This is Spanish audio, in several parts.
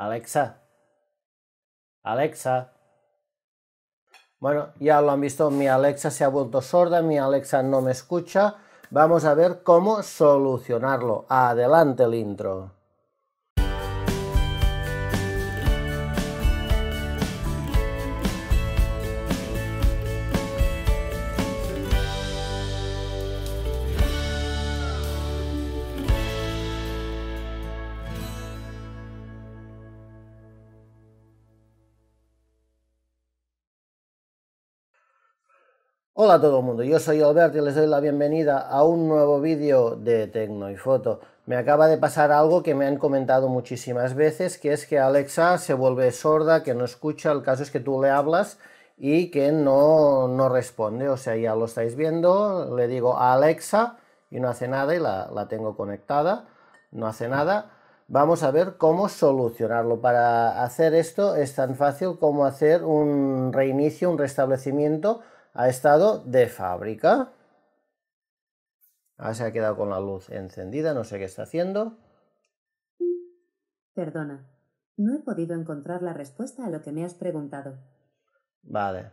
Alexa. Alexa. Bueno, ya lo han visto, mi Alexa se ha vuelto sorda, mi Alexa no me escucha. Vamos a ver cómo solucionarlo. Adelante el intro. Hola a todo el mundo, yo soy Alberto y les doy la bienvenida a un nuevo vídeo de Tecno y Foto. Me acaba de pasar algo que me han comentado muchísimas veces, que es que Alexa se vuelve sorda, que no escucha, el caso es que tú le hablas y que no, no responde, o sea, ya lo estáis viendo, le digo a Alexa y no hace nada y la, la tengo conectada, no hace nada. Vamos a ver cómo solucionarlo. Para hacer esto es tan fácil como hacer un reinicio, un restablecimiento, ha estado de fábrica. Ahora se ha quedado con la luz encendida, no sé qué está haciendo. Perdona, no he podido encontrar la respuesta a lo que me has preguntado. Vale.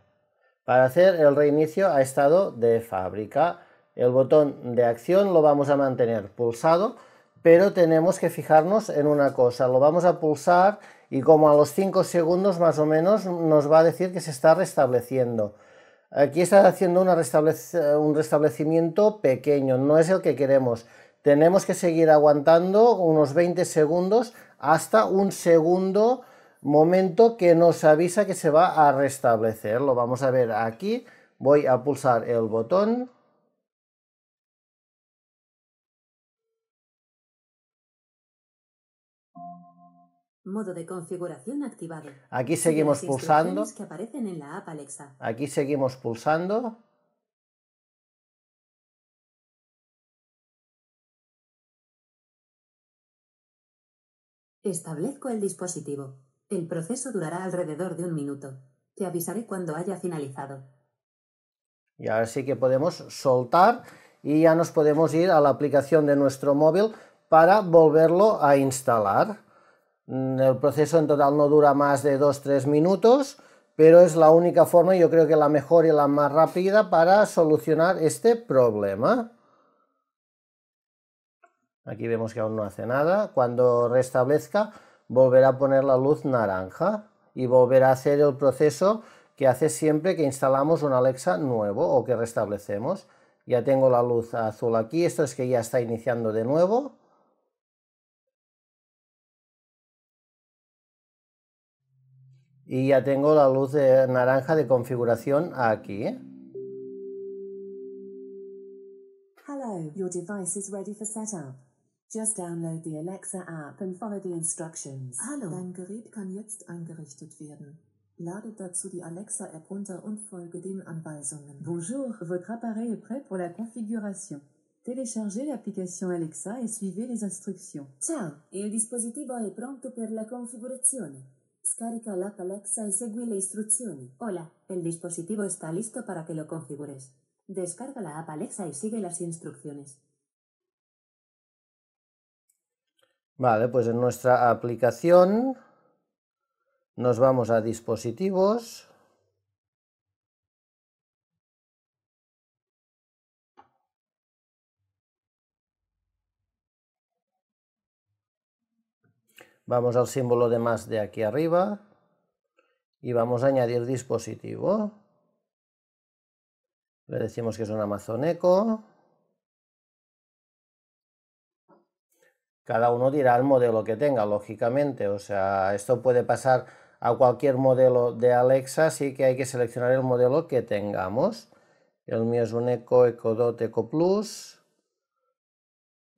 Para hacer el reinicio a estado de fábrica, el botón de acción lo vamos a mantener pulsado, pero tenemos que fijarnos en una cosa. Lo vamos a pulsar y como a los 5 segundos más o menos nos va a decir que se está restableciendo. Aquí está haciendo un restablecimiento pequeño, no es el que queremos. Tenemos que seguir aguantando unos 20 segundos hasta un segundo momento que nos avisa que se va a restablecer. Lo vamos a ver aquí. Voy a pulsar el botón Modo de configuración activado. Aquí seguimos pulsando. Aquí seguimos pulsando. Establezco el dispositivo. El proceso durará alrededor de un minuto. Te avisaré cuando haya finalizado. Y ahora sí que podemos soltar y ya nos podemos ir a la aplicación de nuestro móvil para volverlo a instalar. Mm, el proceso en total no dura más de 2-3 minutos, pero es la única forma, yo creo que la mejor y la más rápida para solucionar este problema. Aquí vemos que aún no hace nada. Cuando restablezca, volverá a poner la luz naranja y volverá a hacer el proceso que hace siempre que instalamos un Alexa nuevo o que restablecemos. Ya tengo la luz azul aquí, esto es que ya está iniciando de nuevo. Y ya tengo la luz de naranja de configuración aquí. Hello, your device is ready for setup. Just download the Alexa app and follow the instructions. Hallo, dein Gerät kann jetzt eingerichtet werden. Lade dazu die Alexa App runter und folge den Anweisungen. Bonjour, votre appareil est prêt pour la configuration. Téléchargez l'application Alexa et suivez les instructions. Ciao, il dispositivo è pronto per la configurazione. Descarga la app Alexa y sigue la instrucción. Hola, el dispositivo está listo para que lo configures. Descarga la app Alexa y sigue las instrucciones. Vale, pues en nuestra aplicación nos vamos a dispositivos. Vamos al símbolo de más de aquí arriba y vamos a añadir dispositivo. Le decimos que es un Amazon Echo. Cada uno dirá el modelo que tenga, lógicamente. O sea, esto puede pasar a cualquier modelo de Alexa, así que hay que seleccionar el modelo que tengamos. El mío es un Echo, Echo Dot, Echo Plus.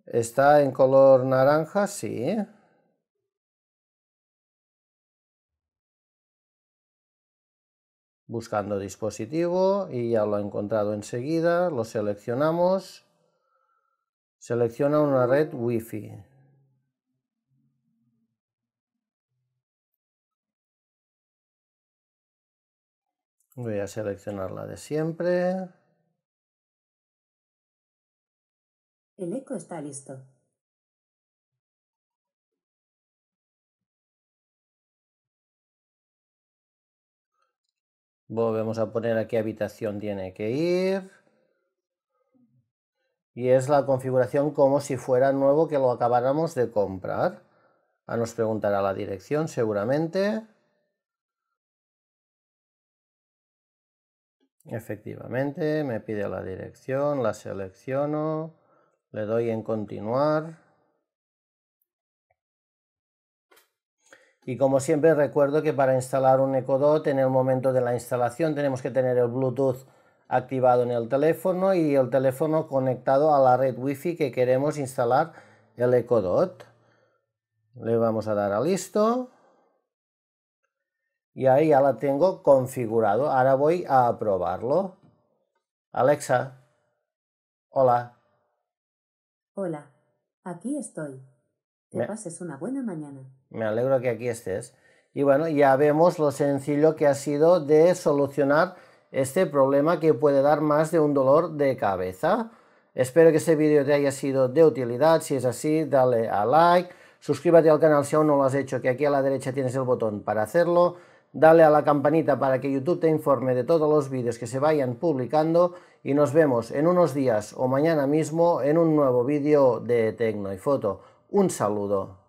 ¿Está en color naranja? Sí. buscando dispositivo y ya lo ha encontrado enseguida, lo seleccionamos, selecciona una red wifi Voy a seleccionar la de siempre. El eco está listo. Volvemos a poner a qué habitación tiene que ir. Y es la configuración como si fuera nuevo que lo acabáramos de comprar. a ah, nos preguntará la dirección seguramente. Efectivamente, me pide la dirección, la selecciono, le doy en continuar. Y como siempre recuerdo que para instalar un EcoDot en el momento de la instalación tenemos que tener el Bluetooth activado en el teléfono y el teléfono conectado a la red Wi-Fi que queremos instalar el EcoDot. Le vamos a dar a listo. Y ahí ya la tengo configurado. Ahora voy a probarlo. Alexa, hola. Hola, aquí estoy. Que pases una buena mañana. Me alegro que aquí estés. Y bueno, ya vemos lo sencillo que ha sido de solucionar este problema que puede dar más de un dolor de cabeza. Espero que este vídeo te haya sido de utilidad. Si es así, dale a like. Suscríbete al canal si aún no lo has hecho, que aquí a la derecha tienes el botón para hacerlo. Dale a la campanita para que YouTube te informe de todos los vídeos que se vayan publicando. Y nos vemos en unos días o mañana mismo en un nuevo vídeo de Tecno y Foto. Un saludo.